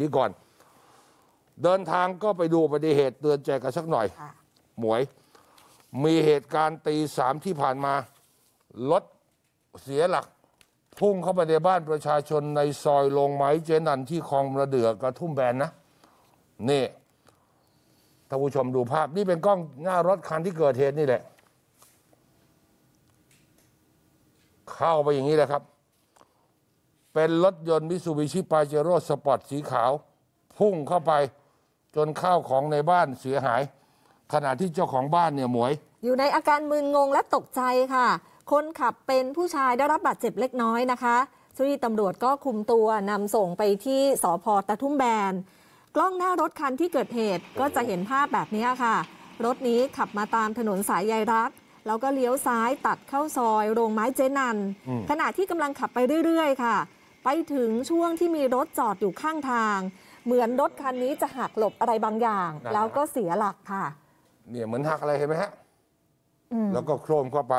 นี้ก่อน เดินทางก็ไปดูอุบัติเหตุเตือนใจกันสักหน่อย หมวย มีเหตุการณ์ตีสามที่ผ่านมารถเสียหลักพุ่งเข้าไปในบ้านประชาชนในซอยลงไม้เจนันที่คลองระเดือกระทุ่มแบนนะนี่ท่านผู้ชมดูภาพ นี่เป็นกล้องหน้ารถคันที่เกิดเหตุนี่แหละ เข้าไปอย่างนี้แหละครับเป็นรถยนต์มิสูบิชิปาเจโร่สปอร์ตสีขาว พุ่งเข้าไปจนข้าวของในบ้านเสียหาย ขณะที่เจ้าของบ้านเนี่ยหมวย อยู่ในอาการมึนงงและตกใจค่ะ คนขับเป็นผู้ชายได้รับบาดเจ็บเล็กน้อยนะคะเจ้าหน้าที่ตำรวจก็คุมตัวนำส่งไปที่สพตะทุ่มแบน กล้องหน้ารถคันที่เกิดเหตุก็จะเห็นภาพแบบนี้ค่ะ รถนี้ขับมาตามถนนสายใยรักแล้วก็เลี้ยวซ้ายตัดเข้าซอย โรงไม้เจนัน ขณะที่กำลังขับไปเรื่อย ๆ ค่ะไปถึงช่วงที่มีรถจอดอยู่ข้างทาง เหมือนรถคันนี้จะหักหลบอะไรบางอย่าง แล้วก็เสียหลักค่ะ เนี่ยเหมือนหักอะไรเห็นไหมฮะแล้วก็โครมเข้าไป